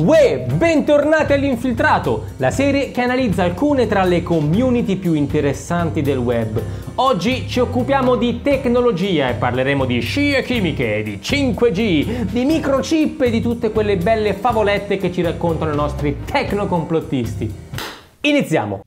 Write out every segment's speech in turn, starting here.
Uè, bentornati all'Infiltrato, la serie che analizza alcune tra le community più interessanti del web. Oggi ci occupiamo di tecnologia e parleremo di scie chimiche, di 5G, di microchip e di tutte quelle belle favolette che ci raccontano i nostri tecnocomplottisti. Iniziamo!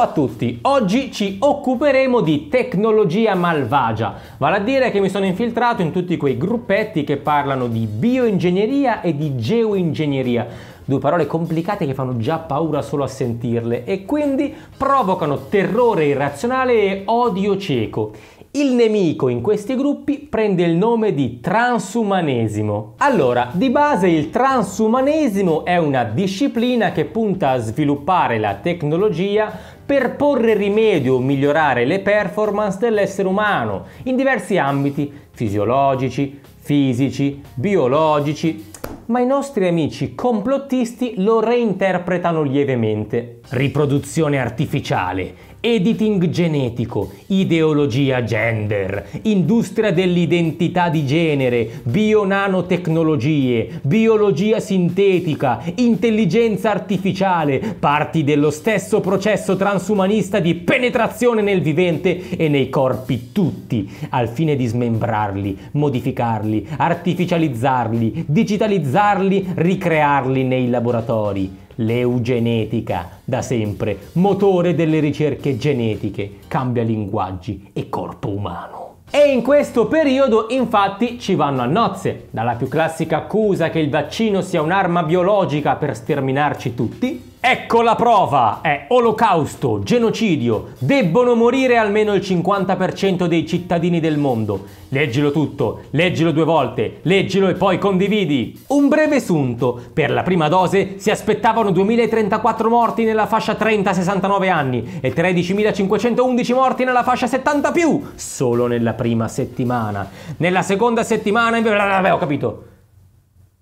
Ciao a tutti, oggi ci occuperemo di tecnologia malvagia, vale a dire che mi sono infiltrato in tutti quei gruppetti che parlano di bioingegneria e di geoingegneria, due parole complicate che fanno già paura solo a sentirle e quindi provocano terrore irrazionale e odio cieco. Il nemico in questi gruppi prende il nome di transumanesimo. Allora, di base il transumanesimo è una disciplina che punta a sviluppare la tecnologia per porre rimedio o migliorare le performance dell'essere umano in diversi ambiti fisiologici, fisici, biologici, ma i nostri amici complottisti lo reinterpretano lievemente. Riproduzione artificiale, editing genetico, ideologia gender, industria dell'identità di genere, bionanotecnologie, biologia sintetica, intelligenza artificiale, parti dello stesso processo transumanista di penetrazione nel vivente e nei corpi tutti, al fine di smembrarli, modificarli, artificializzarli, digitalizzarli, ricrearli nei laboratori l'eugenetica, da sempre, motore delle ricerche genetiche, cambia linguaggi e corpo umano. E in questo periodo infatti ci vanno a nozze, dalla più classica accusa che il vaccino sia un'arma biologica per sterminarci tutti, Ecco la prova, è olocausto, genocidio, debbono morire almeno il 50% dei cittadini del mondo. Leggilo tutto, leggilo due volte, leggilo e poi condividi. Un breve sunto, per la prima dose si aspettavano 2034 morti nella fascia 30-69 anni e 13.511 morti nella fascia 70 più, solo nella prima settimana. Nella seconda settimana... Beh, ho capito.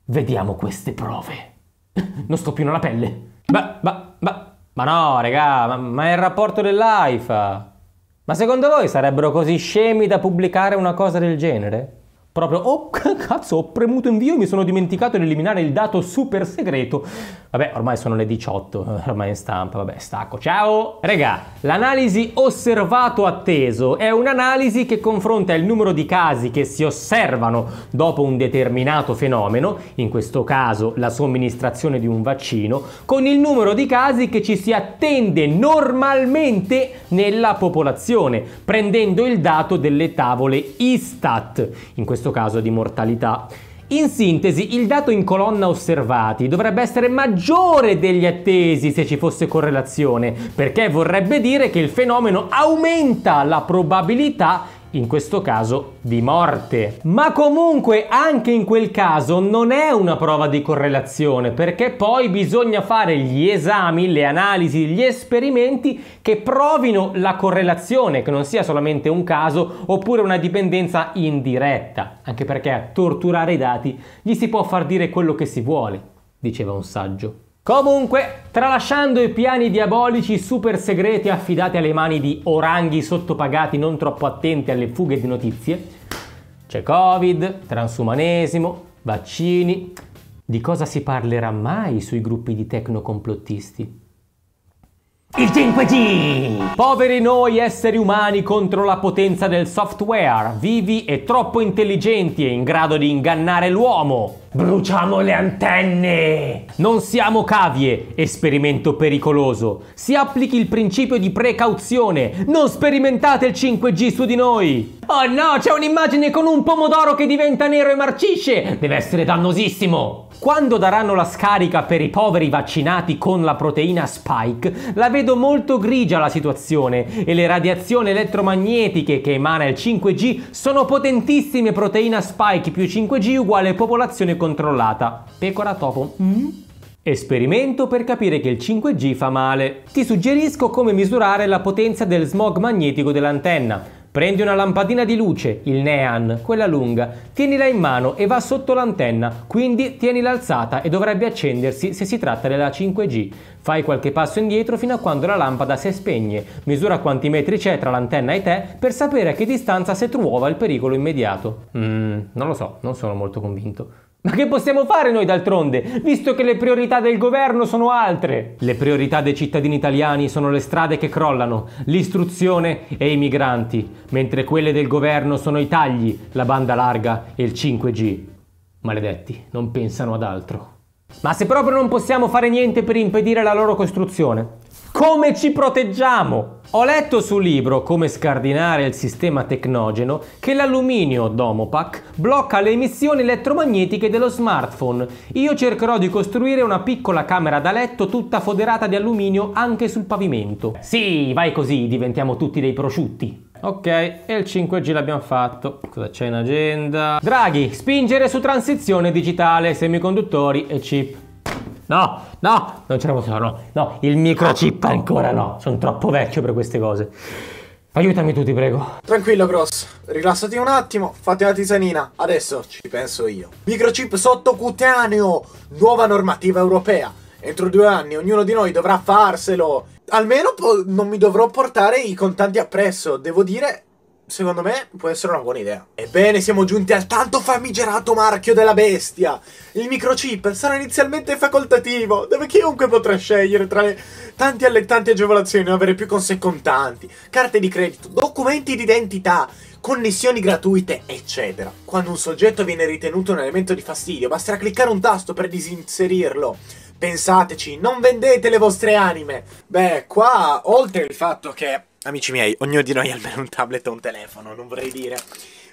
Vediamo queste prove. Non sto più nella pelle. Ma, ma, ma, ma no, raga, ma, ma è il rapporto dell'AIFA. Ma secondo voi sarebbero così scemi da pubblicare una cosa del genere? Proprio, oh cazzo, ho premuto invio e mi sono dimenticato di eliminare il dato super segreto. Vabbè, ormai sono le 18, ormai in stampa, vabbè, stacco. Ciao! Regà, l'analisi osservato atteso è un'analisi che confronta il numero di casi che si osservano dopo un determinato fenomeno, in questo caso la somministrazione di un vaccino, con il numero di casi che ci si attende normalmente nella popolazione, prendendo il dato delle tavole Istat. In questo questo caso di mortalità. In sintesi, il dato in colonna osservati dovrebbe essere maggiore degli attesi se ci fosse correlazione, perché vorrebbe dire che il fenomeno aumenta la probabilità in questo caso di morte. Ma comunque anche in quel caso non è una prova di correlazione perché poi bisogna fare gli esami, le analisi, gli esperimenti che provino la correlazione, che non sia solamente un caso oppure una dipendenza indiretta, anche perché a torturare i dati gli si può far dire quello che si vuole, diceva un saggio. Comunque, tralasciando i piani diabolici super segreti affidati alle mani di oranghi sottopagati non troppo attenti alle fughe di notizie, c'è Covid, transumanesimo, vaccini. Di cosa si parlerà mai sui gruppi di tecnocomplottisti? Il 5G! Poveri noi esseri umani contro la potenza del software, vivi e troppo intelligenti e in grado di ingannare l'uomo. Bruciamo le antenne! Non siamo cavie, esperimento pericoloso. Si applichi il principio di precauzione. Non sperimentate il 5G su di noi. Oh no, c'è un'immagine con un pomodoro che diventa nero e marcisce. Deve essere dannosissimo. Quando daranno la scarica per i poveri vaccinati con la proteina Spike, la vedo molto grigia la situazione e le radiazioni elettromagnetiche che emana il 5G sono potentissime proteina Spike più 5G uguale popolazione controllata. Pecora topo. Mm? Esperimento per capire che il 5G fa male. Ti suggerisco come misurare la potenza del smog magnetico dell'antenna. Prendi una lampadina di luce, il neon, quella lunga, tienila in mano e va sotto l'antenna, quindi tienila alzata e dovrebbe accendersi se si tratta della 5G. Fai qualche passo indietro fino a quando la lampada si spegne, misura quanti metri c'è tra l'antenna e te per sapere a che distanza si trova il pericolo immediato. Mmm, non lo so, non sono molto convinto. Ma che possiamo fare noi d'altronde, visto che le priorità del governo sono altre? Le priorità dei cittadini italiani sono le strade che crollano, l'istruzione e i migranti, mentre quelle del governo sono i tagli, la banda larga e il 5G. Maledetti, non pensano ad altro. Ma se proprio non possiamo fare niente per impedire la loro costruzione, come ci proteggiamo? Ho letto sul libro Come scardinare il sistema tecnogeno che l'alluminio Domopac blocca le emissioni elettromagnetiche dello smartphone. Io cercherò di costruire una piccola camera da letto tutta foderata di alluminio anche sul pavimento. Sì, vai così, diventiamo tutti dei prosciutti. Ok, e il 5G l'abbiamo fatto. Cosa c'è in agenda? Draghi, spingere su transizione digitale, semiconduttori e chip. No, no, non ce la posso fare, no, no, il microchip ancora no, sono troppo vecchio per queste cose. Aiutami tu, ti prego. Tranquillo, Cross. Rilassati un attimo, fate una tisanina. Adesso ci penso io. Microchip sottocutaneo! Nuova normativa europea. Entro due anni ognuno di noi dovrà farselo. Almeno non mi dovrò portare i contanti appresso. Devo dire, secondo me può essere una buona idea. Ebbene, siamo giunti al tanto famigerato marchio della bestia. Il microchip sarà inizialmente facoltativo, dove chiunque potrà scegliere tra le tante allettanti agevolazioni, non avere più con sé contanti, carte di credito, documenti d'identità, connessioni gratuite, eccetera. Quando un soggetto viene ritenuto un elemento di fastidio, basterà cliccare un tasto per disinserirlo. Pensateci, non vendete le vostre anime. Beh, qua, oltre il fatto che Amici miei, ognuno di noi ha almeno un tablet o un telefono, non vorrei dire.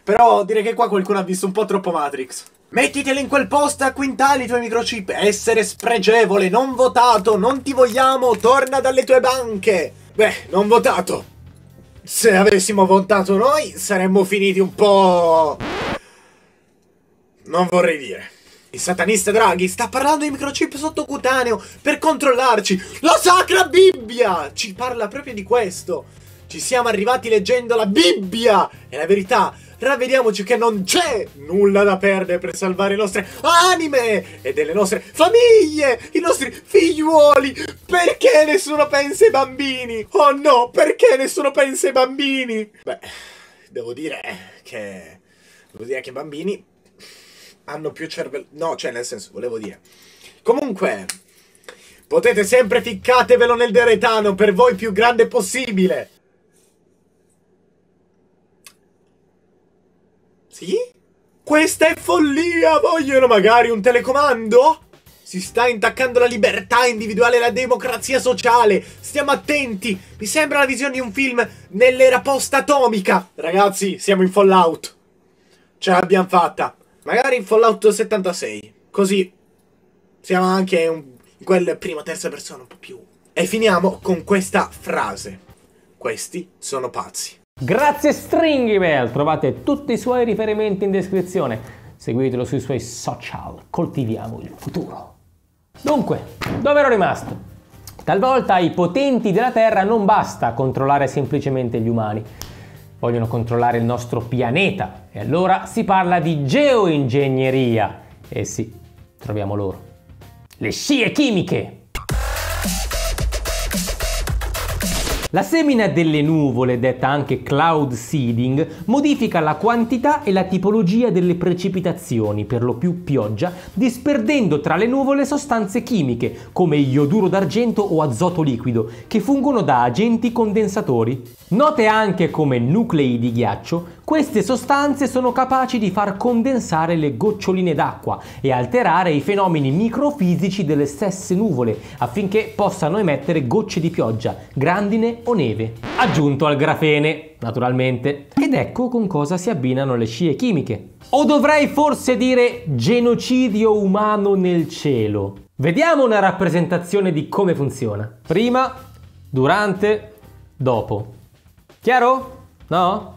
Però direi che qua qualcuno ha visto un po' troppo Matrix. Mettiteli in quel posto a quintali i tuoi microchip. Essere spregevole, non votato, non ti vogliamo, torna dalle tue banche. Beh, non votato. Se avessimo votato noi, saremmo finiti un po'... Non vorrei dire. Il satanista Draghi sta parlando di microchip sottocutaneo per controllarci. La Sacra Bibbia ci parla proprio di questo. Ci siamo arrivati leggendo la Bibbia. e la verità. Ravvediamoci che non c'è nulla da perdere per salvare le nostre anime e delle nostre famiglie, i nostri figliuoli. Perché nessuno pensa ai bambini? Oh no, perché nessuno pensa ai bambini? Beh, devo dire che... Devo dire che i bambini hanno più cervello. No, cioè, nel senso, volevo dire. Comunque, potete sempre ficcatevelo nel deretano per voi più grande possibile. Sì? Questa è follia! Vogliono magari un telecomando? Si sta intaccando la libertà individuale e la democrazia sociale. Stiamo attenti. Mi sembra la visione di un film nell'era post-atomica. Ragazzi, siamo in Fallout. Ce l'abbiamo fatta. Magari Fallout 76. Così siamo anche in quel prima terza persona un po' più. E finiamo con questa frase. Questi sono pazzi. Grazie Stringy Bell, trovate tutti i suoi riferimenti in descrizione. Seguitelo sui suoi social, coltiviamo il futuro. Dunque, dove ero rimasto? Talvolta ai potenti della Terra non basta controllare semplicemente gli umani vogliono controllare il nostro pianeta e allora si parla di geoingegneria. E eh sì, troviamo loro. Le scie chimiche! La semina delle nuvole, detta anche cloud seeding, modifica la quantità e la tipologia delle precipitazioni, per lo più pioggia, disperdendo tra le nuvole sostanze chimiche come ioduro d'argento o azoto liquido, che fungono da agenti condensatori. Note anche come nuclei di ghiaccio queste sostanze sono capaci di far condensare le goccioline d'acqua e alterare i fenomeni microfisici delle stesse nuvole affinché possano emettere gocce di pioggia, grandine o neve. Aggiunto al grafene, naturalmente. Ed ecco con cosa si abbinano le scie chimiche. O dovrei forse dire genocidio umano nel cielo. Vediamo una rappresentazione di come funziona. Prima, durante, dopo. Chiaro? No?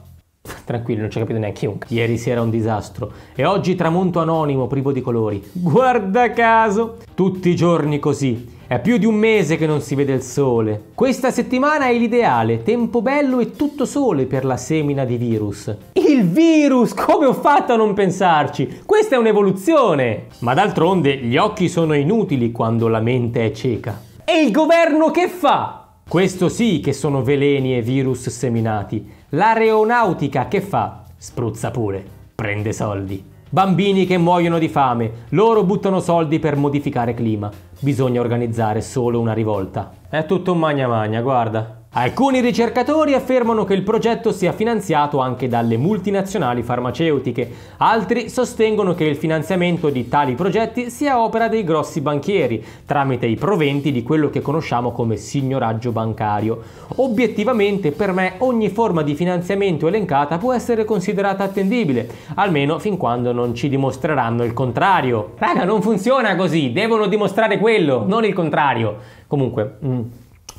Tranquillo, non ci ho capito neanche io. Ieri sera un disastro. E oggi tramonto anonimo, privo di colori. Guarda caso! Tutti i giorni così. È più di un mese che non si vede il sole. Questa settimana è l'ideale, tempo bello e tutto sole per la semina di virus. Il virus! Come ho fatto a non pensarci? Questa è un'evoluzione! Ma d'altronde gli occhi sono inutili quando la mente è cieca. E il governo che fa? Questo sì che sono veleni e virus seminati. L'aeronautica che fa? Spruzza pure, prende soldi. Bambini che muoiono di fame, loro buttano soldi per modificare clima. Bisogna organizzare solo una rivolta. È tutto un magna magna, guarda. Alcuni ricercatori affermano che il progetto sia finanziato anche dalle multinazionali farmaceutiche, altri sostengono che il finanziamento di tali progetti sia opera dei grossi banchieri, tramite i proventi di quello che conosciamo come signoraggio bancario. Obiettivamente per me ogni forma di finanziamento elencata può essere considerata attendibile, almeno fin quando non ci dimostreranno il contrario. Raga, non funziona così, devono dimostrare quello, non il contrario. Comunque... Mm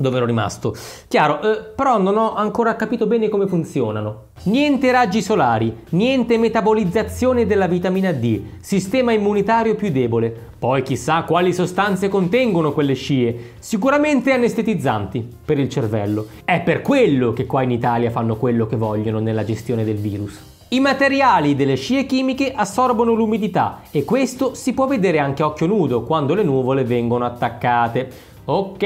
dove ero rimasto. Chiaro, eh, però non ho ancora capito bene come funzionano. Niente raggi solari, niente metabolizzazione della vitamina D, sistema immunitario più debole. Poi chissà quali sostanze contengono quelle scie, sicuramente anestetizzanti per il cervello. È per quello che qua in Italia fanno quello che vogliono nella gestione del virus. I materiali delle scie chimiche assorbono l'umidità e questo si può vedere anche a occhio nudo quando le nuvole vengono attaccate. Ok,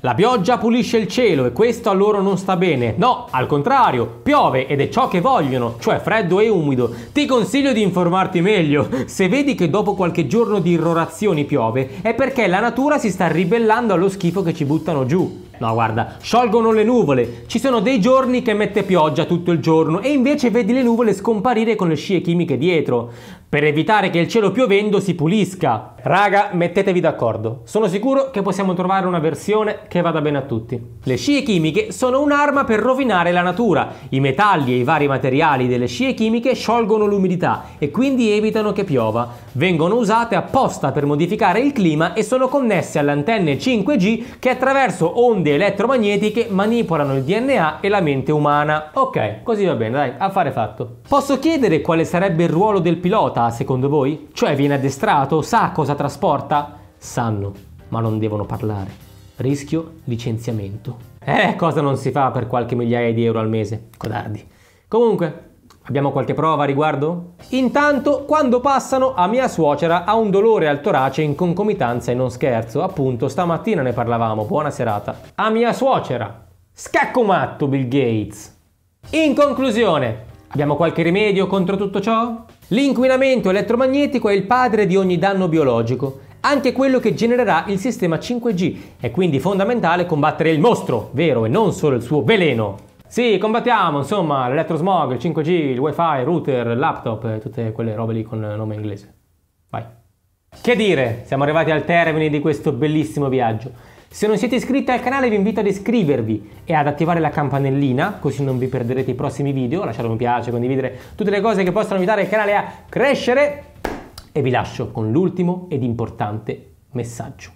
la pioggia pulisce il cielo e questo a loro non sta bene. No, al contrario, piove ed è ciò che vogliono, cioè freddo e umido. Ti consiglio di informarti meglio. Se vedi che dopo qualche giorno di irrorazioni piove, è perché la natura si sta ribellando allo schifo che ci buttano giù. No, guarda, sciolgono le nuvole. Ci sono dei giorni che mette pioggia tutto il giorno e invece vedi le nuvole scomparire con le scie chimiche dietro, per evitare che il cielo piovendo si pulisca. Raga, mettetevi d'accordo. Sono sicuro che possiamo trovare una versione che vada bene a tutti. Le scie chimiche sono un'arma per rovinare la natura. I metalli e i vari materiali delle scie chimiche sciolgono l'umidità e quindi evitano che piova. Vengono usate apposta per modificare il clima e sono connesse alle antenne 5G che attraverso onde onde elettromagnetiche manipolano il DNA e la mente umana. Ok, così va bene, dai, affare fatto. Posso chiedere quale sarebbe il ruolo del pilota, secondo voi? Cioè viene addestrato, sa cosa trasporta? Sanno, ma non devono parlare. Rischio licenziamento. Eh, cosa non si fa per qualche migliaia di euro al mese, codardi. Comunque, Abbiamo qualche prova a riguardo? Intanto, quando passano, a mia suocera ha un dolore al torace in concomitanza e non scherzo. Appunto, stamattina ne parlavamo. Buona serata. A mia suocera. Scacco matto Bill Gates. In conclusione, abbiamo qualche rimedio contro tutto ciò? L'inquinamento elettromagnetico è il padre di ogni danno biologico, anche quello che genererà il sistema 5G. È quindi fondamentale combattere il mostro, vero, e non solo il suo veleno. Sì, combattiamo, insomma, l'elettrosmog, il 5G, il wifi, il router, il laptop, tutte quelle robe lì con nome inglese. Vai. Che dire, siamo arrivati al termine di questo bellissimo viaggio. Se non siete iscritti al canale vi invito ad iscrivervi e ad attivare la campanellina così non vi perderete i prossimi video, lasciate un piace, condividere tutte le cose che possono aiutare il canale a crescere e vi lascio con l'ultimo ed importante messaggio.